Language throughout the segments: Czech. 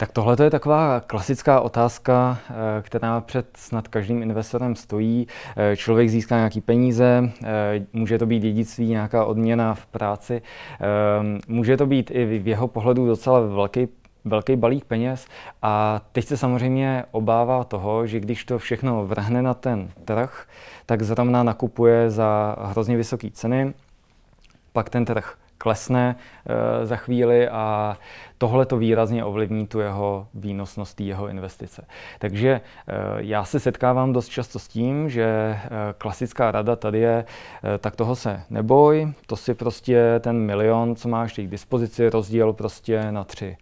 Tak tohle je taková klasická otázka, eh, která před snad každým investorem stojí. Eh, člověk získá nějaký peníze, eh, může to být dědictví, nějaká odměna v práci, může to být i v jeho pohledu docela velký velký balík peněz a teď se samozřejmě obává toho, že když to všechno vrhne na ten trh, tak zrovna nakupuje za hrozně vysoké ceny, pak ten trh klesne eh, za chvíli a tohle to výrazně ovlivní tu jeho výnosnost, jeho investice. Takže eh, já se setkávám dost často s tím, že eh, klasická rada tady je, tak toho se neboj, to si prostě ten milion, co máš teď k dispozici, rozdíl prostě na tři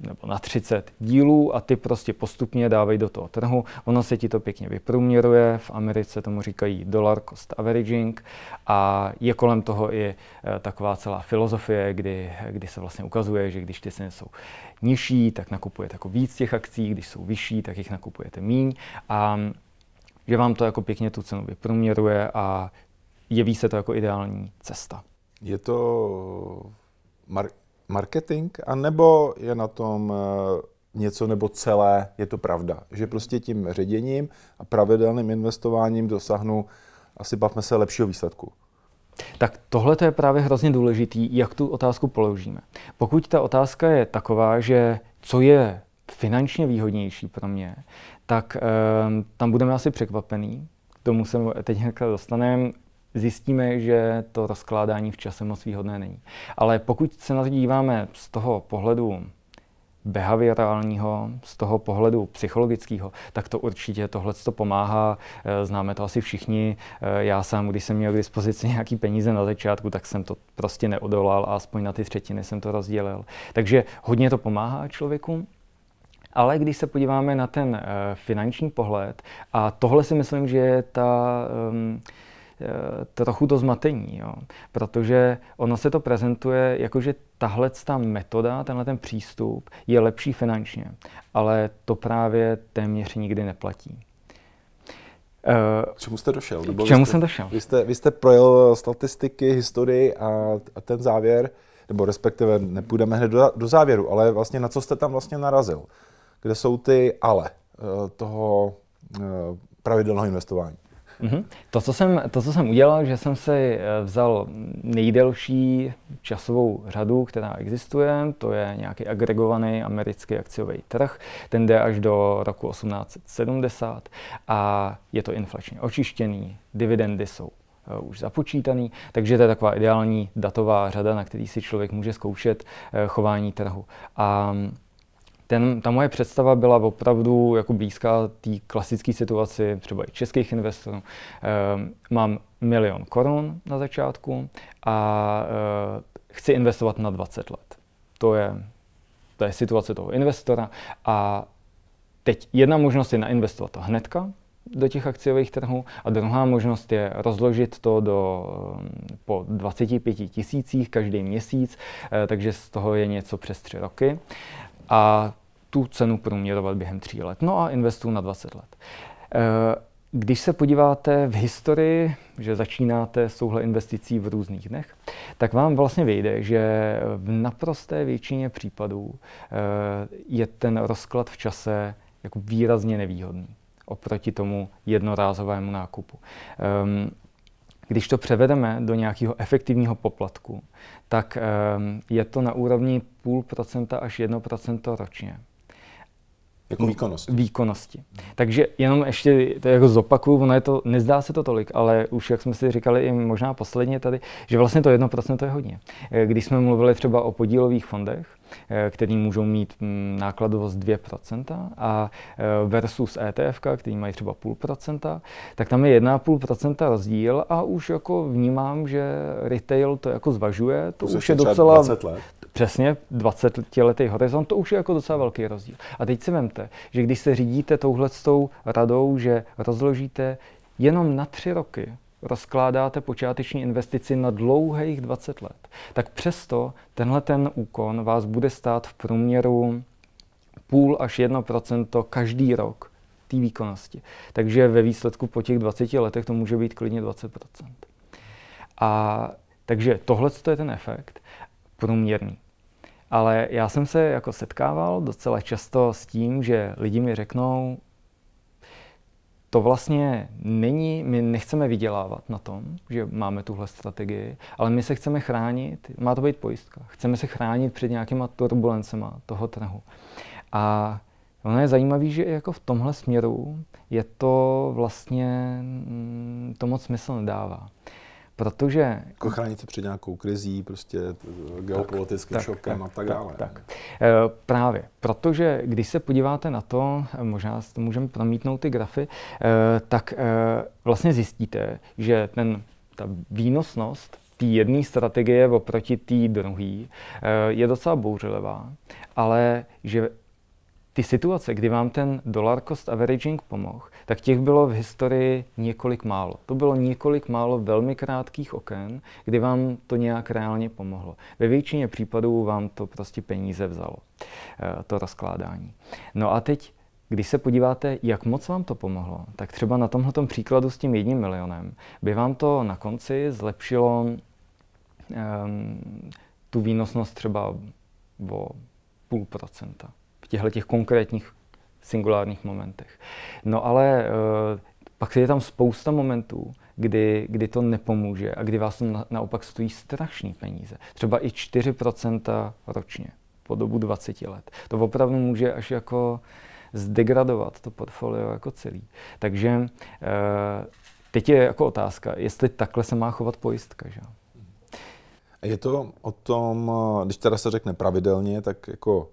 nebo na 30 dílů a ty prostě postupně dávej do toho trhu. Ono se ti to pěkně vyprůměruje, v Americe tomu říkají dollar cost averaging a je kolem toho i eh, taková celá filozofie, kdy, kdy se vlastně ukazuje, že když ty ceny jsou nižší, tak nakupujete jako víc těch akcí, když jsou vyšší, tak jich nakupujete míň a že vám to jako pěkně tu cenu vyprůměruje a jeví se to jako ideální cesta. Je to mar- marketing, anebo je na tom eh, něco nebo celé, je to pravda. Že prostě tím ředěním a pravidelným investováním dosáhnu, asi bavme se, lepšího výsledku. Tak tohle je právě hrozně důležitý, jak tu otázku položíme. Pokud ta otázka je taková, že co je finančně výhodnější pro mě, tak e, tam budeme asi překvapený. K tomu se teď dostaneme zjistíme, že to rozkládání v čase moc výhodné není. Ale pokud se na to díváme z toho pohledu behaviorálního, z toho pohledu psychologického, tak to určitě tohle to pomáhá. Eh, známe to asi všichni. Eh, já sám, když jsem měl k dispozici nějaký peníze na začátku, tak jsem to prostě neodolal a aspoň na ty třetiny jsem to rozdělil. Takže hodně to pomáhá člověku. Ale když se podíváme na ten eh, finanční pohled, a tohle si myslím, že je ta, ehm, trochu do zmatení, jo. protože ono se to prezentuje jako, že tahle ta metoda, tenhle ten přístup je lepší finančně, ale to právě téměř nikdy neplatí. K čemu jste došel? Nebo k čemu jste, jsem došel? Vy jste, vy jste projel statistiky, historii a, a ten závěr, nebo respektive nepůjdeme hned do, do závěru, ale vlastně na co jste tam vlastně narazil? Kde jsou ty ale eh, toho eh, pravidelného investování? Mm-hmm. To, co jsem, to, co jsem udělal, že jsem si eh, vzal nejdelší časovou řadu, která existuje, to je nějaký agregovaný americký akciový trh, ten jde až do roku 1870 a je to inflačně očištěný, dividendy jsou eh, už započítaný, takže to je taková ideální datová řada, na který si člověk může zkoušet eh, chování trhu. A ten, ta moje představa byla opravdu jako blízká té klasické situaci třeba i českých investorů. Ehm, mám milion korun na začátku a e, chci investovat na 20 let. To je, to je situace toho investora a teď jedna možnost je nainvestovat to hnedka, do těch akciových trhů a druhá možnost je rozložit to do, ehm, po 25 tisících každý měsíc, eh, takže z toho je něco přes tři roky a tu cenu průměrovat během tří let. No a investuju na 20 let. Eh, když se podíváte v historii, že začínáte s touhle investicí v různých dnech, tak vám vlastně vyjde, že v naprosté většině případů eh, je ten rozklad v čase jako výrazně nevýhodný oproti tomu jednorázovému nákupu. Ehm, když to převedeme do nějakého efektivního poplatku, tak eh, je to na úrovni půl procenta až 1% ročně. Jako výkonnosti. Výkonnosti. Takže jenom ještě to jako zopakuju, ono je to, nezdá se to tolik, ale už jak jsme si říkali i možná posledně tady, že vlastně to 1% je hodně. Eh, když jsme mluvili třeba o podílových fondech, Eh, který můžou mít mm, nákladovost 2% a eh, versus ETF, který mají třeba půl procenta, tak tam je 1,5% rozdíl a už jako vnímám, že retail to jako zvažuje, to už je docela... 20 let. Přesně, 20 letý horizont, to už je jako docela velký rozdíl. A teď si vemte, že když se řídíte touhle radou, že rozložíte jenom na tři roky rozkládáte počáteční investici na dlouhých 20 let, tak přesto tenhle ten úkon vás bude stát v průměru půl až 1% každý rok té výkonnosti. Takže ve výsledku po těch 20 letech to může být klidně 20%. A takže tohle to je ten efekt průměrný. Ale já jsem se jako setkával docela často s tím, že lidi mi řeknou, to vlastně není, my nechceme vydělávat na tom, že máme tuhle strategii, ale my se chceme chránit, má to být pojistka, chceme se chránit před nějakýma turbulencema toho trhu. A ono je zajímavé, že jako v tomhle směru je to vlastně, mm, to moc smysl nedává protože... Jako chránit se před nějakou krizí, prostě eh, geopolitickým tak, šokem tak, a tak, dále. Tak. E, právě, protože když se podíváte na to, eh, možná to můžeme promítnout ty grafy, e, tak e, vlastně zjistíte, že ten, ta výnosnost té jedné strategie oproti té druhé je docela bouřlivá, ale že ty situace, kdy vám ten dollar cost averaging pomohl, tak těch bylo v historii několik málo. To bylo několik málo velmi krátkých oken, kdy vám to nějak reálně pomohlo. Ve většině případů vám to prostě peníze vzalo, eh, to rozkládání. No a teď když se podíváte, jak moc vám to pomohlo, tak třeba na tomhle příkladu s tím jedním milionem by vám to na konci zlepšilo um, tu výnosnost třeba o půl procenta v těchto těch konkrétních singulárních momentech. No ale eh, pak je tam spousta momentů, kdy, kdy to nepomůže a kdy vás to na, naopak stojí strašný peníze. Třeba i 4% ročně po dobu 20 let. To opravdu může až jako zdegradovat to portfolio jako celý. Takže eh, teď je jako otázka, jestli takhle se má chovat pojistka. Že? Je to o tom, eh, když teda se řekne pravidelně, tak jako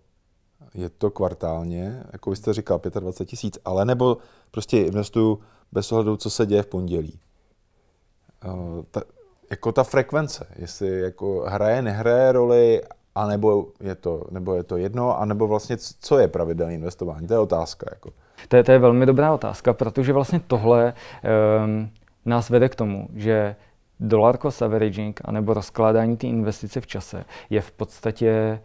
je to kvartálně, jako byste říkal, 25 tisíc, ale nebo prostě investuju bez ohledu, co se děje v pondělí. Eh, ta, jako ta frekvence, jestli jako hraje, nehraje roli, a nebo je to, nebo je to jedno, a nebo vlastně co je pravidelné investování, to je otázka. Jako. To, je, to je velmi dobrá otázka, protože vlastně tohle um, nás vede k tomu, že dollar cost averaging, anebo rozkládání ty investice v čase, je v podstatě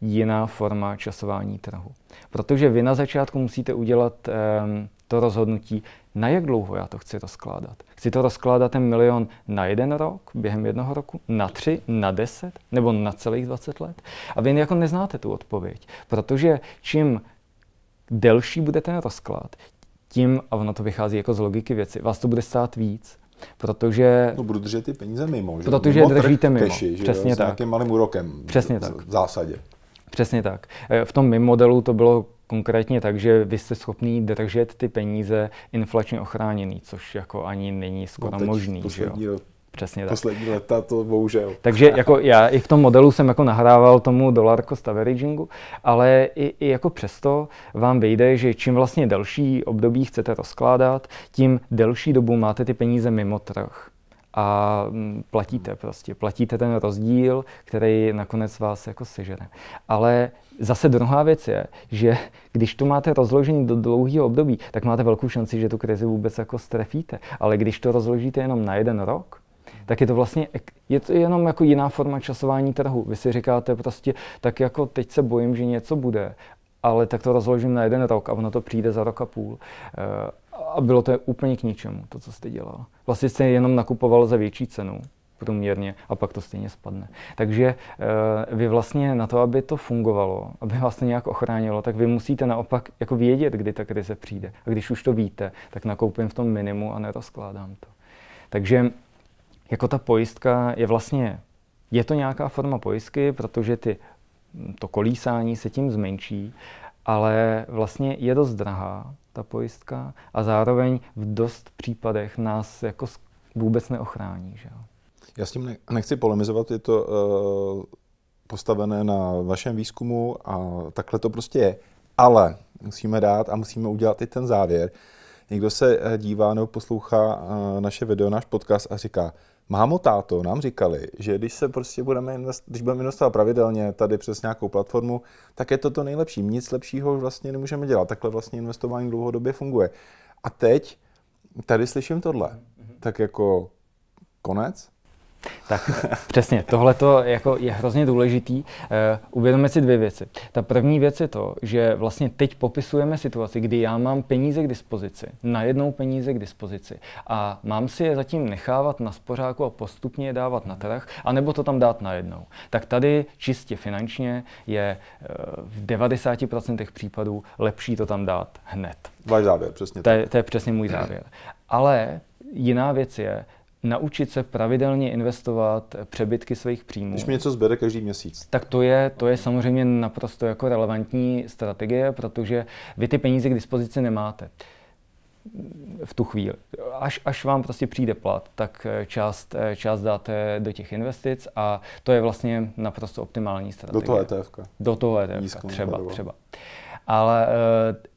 jiná forma časování trhu. Protože vy na začátku musíte udělat ehm, to rozhodnutí, na jak dlouho já to chci rozkládat. Chci to rozkládat ten milion na jeden rok, během jednoho roku, na tři, na deset nebo na celých 20 let? A vy jako neznáte tu odpověď, protože čím delší bude ten rozklad, tím, a ono to vychází jako z logiky věci, vás to bude stát víc, Protože... No budu držet ty peníze mimo, že? Protože mimo držíte mimo. Keši, že Přesně jo? S tak. nějakým malým úrokem. Přesně tak. V zásadě. Přesně tak. E, v tom mým modelu to bylo konkrétně tak, že vy jste schopný držet ty peníze inflačně ochráněný, což jako ani není no skoro no možný. Poslední, že jo? Přesně tak. Poslední leta to bohužel. Takže jako já i v tom modelu jsem jako nahrával tomu dolar cost averagingu, ale i, i jako přesto vám vyjde, že čím vlastně delší období chcete rozkládat, tím delší dobu máte ty peníze mimo trh a mm, platíte prostě, platíte ten rozdíl, který nakonec vás jako sežere. Ale zase druhá věc je, že když to máte rozložení do dlouhého období, tak máte velkou šanci, že tu krizi vůbec jako strefíte. Ale když to rozložíte jenom na jeden rok, tak je to vlastně, je to jenom jako jiná forma časování trhu. Vy si říkáte prostě, tak jako teď se bojím, že něco bude, ale tak to rozložím na jeden rok a ono to přijde za rok a půl. Eh, a bylo to úplně k ničemu, to, co jste dělal. Vlastně jste jenom nakupoval za větší cenu průměrně a pak to stejně spadne. Takže eh, vy vlastně na to, aby to fungovalo, aby vás to nějak ochránilo, tak vy musíte naopak jako vědět, kdy ta krize přijde. A když už to víte, tak nakoupím v tom minimu a nerozkládám to. Takže jako ta pojistka je vlastně, je to nějaká forma pojistky, protože ty, to kolísání se tím zmenší, ale vlastně je dost drahá, ta pojistka a zároveň v dost případech nás jako vůbec neochrání. Že jo? Já s tím nechci polemizovat, je to uh, postavené na vašem výzkumu a takhle to prostě je. Ale musíme dát a musíme udělat i ten závěr. Někdo se eh, dívá nebo poslouchá eh, naše video, náš podcast a říká, Mámo, táto nám říkali, že když se prostě budeme, invest, když budeme investovat pravidelně tady přes nějakou platformu, tak je to to nejlepší. Nic lepšího vlastně nemůžeme dělat. Takhle vlastně investování dlouhodobě funguje. A teď tady slyším tohle. Mhm. Tak jako konec? Tak přesně, tohle jako je hrozně důležitý. Uh, eh, uvědomit si dvě věci. Ta první věc je to, že vlastně teď popisujeme situaci, kdy já mám peníze k dispozici, najednou peníze k dispozici a mám si je zatím nechávat na spořáku a postupně je dávat na trh, anebo to tam dát najednou. Tak tady čistě finančně je uh, v 90% případů lepší to tam dát hned. Váš závěr, přesně. To je, to je přesně můj závěr. Ale jiná věc je, naučit se pravidelně investovat přebytky svých příjmů. Když mi něco zbere každý měsíc. Tak to je, to je samozřejmě naprosto jako relevantní strategie, protože vy ty peníze k dispozici nemáte v tu chvíli. Až, až vám prostě přijde plat, tak eh, část, eh, část dáte do těch investic a to je vlastně naprosto optimální strategie. Do toho ETF. E do toho ETF, třeba, třeba. Ale eh,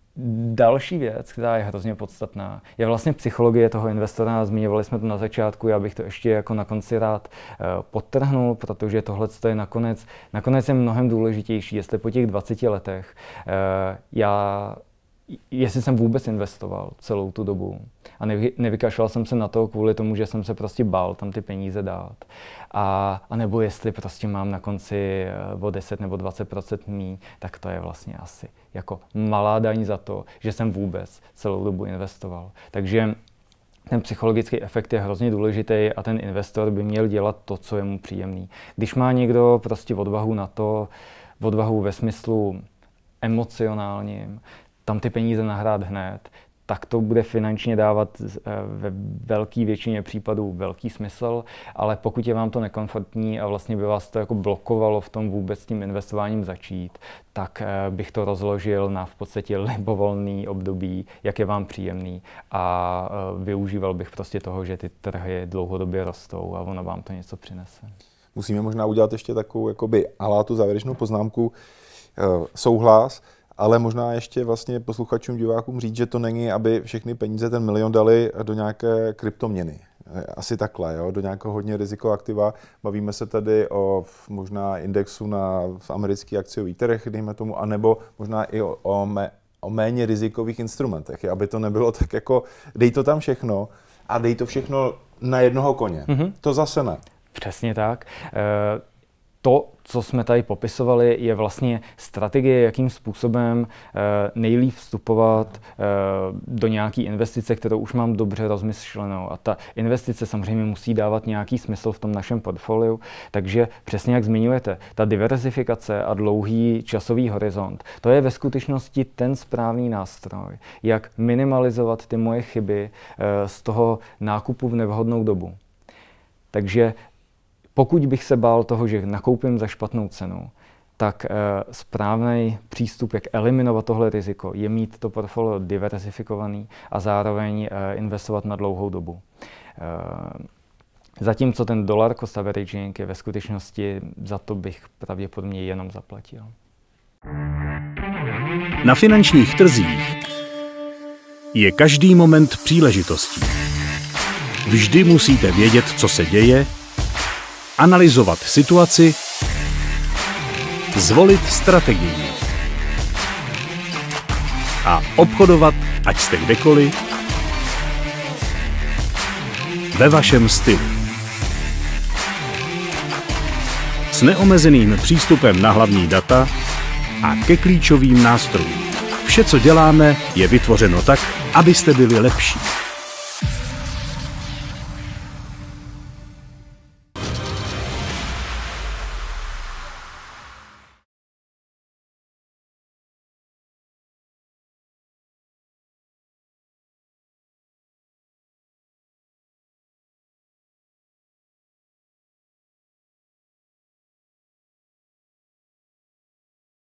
Další věc, která je hrozně podstatná, je vlastně psychologie toho investora. Zmiňovali jsme to na začátku, já bych to ještě jako na konci rád eh, podtrhnul, protože tohle je nakonec, nakonec je mnohem důležitější, jestli po těch 20 letech eh, já jestli jsem vůbec investoval celou tu dobu. A nevy, nevykašlal jsem se na to kvůli tomu, že jsem se prostě bál tam ty peníze dát. A, a nebo jestli prostě mám na konci eh, o 10 nebo 20 mí, tak to je vlastně asi jako malá daň za to, že jsem vůbec celou dobu investoval. Takže ten psychologický efekt je hrozně důležitý a ten investor by měl dělat to, co je mu příjemný. Když má někdo prostě odvahu na to, odvahu ve smyslu emocionálním, tam ty peníze nahrát hned, tak to bude finančně dávat eh, ve velké většině případů velký smysl, ale pokud je vám to nekomfortní a vlastně by vás to jako blokovalo v tom vůbec s tím investováním začít, tak eh, bych to rozložil na v podstatě libovolný období, jak je vám příjemný a eh, využíval bych prostě toho, že ty trhy dlouhodobě rostou a ono vám to něco přinese. Musíme možná udělat ještě takovou jakoby alátu závěrečnou poznámku, souhlas, ale možná ještě vlastně posluchačům, divákům říct, že to není, aby všechny peníze, ten milion dali do nějaké kryptoměny. Eh, asi takhle, jo? do nějakého hodně riziko aktiva. Bavíme se tady o možná indexu na americký akciový trh, dejme tomu, anebo možná i o, o, mé, o méně rizikových instrumentech, aby to nebylo tak jako dej to tam všechno a dej to všechno na jednoho koně. Mm-hmm. To zase ne. Přesně tak. Eh, to, co jsme tady popisovali, je vlastně strategie, jakým způsobem eh, nejlíp vstupovat eh, do nějaké investice, kterou už mám dobře rozmyšlenou. A ta investice samozřejmě musí dávat nějaký smysl v tom našem portfoliu. Takže přesně jak zmiňujete, ta diverzifikace a dlouhý časový horizont, to je ve skutečnosti ten správný nástroj, jak minimalizovat ty moje chyby eh, z toho nákupu v nevhodnou dobu. Takže pokud bych se bál toho, že nakoupím za špatnou cenu, tak eh, správný přístup, jak eliminovat tohle riziko, je mít to portfolio diversifikovaný a zároveň eh, investovat na dlouhou dobu. Eh, zatímco ten dolar cost averaging je ve skutečnosti, za to bych pravděpodobně jenom zaplatil. Na finančních trzích je každý moment příležitostí. Vždy musíte vědět, co se děje analyzovat situaci, zvolit strategii a obchodovat, ať jste kdekoliv, ve vašem stylu. S neomezeným přístupem na hlavní data a ke klíčovým nástrojům. Vše, co děláme, je vytvořeno tak, abyste byli lepší.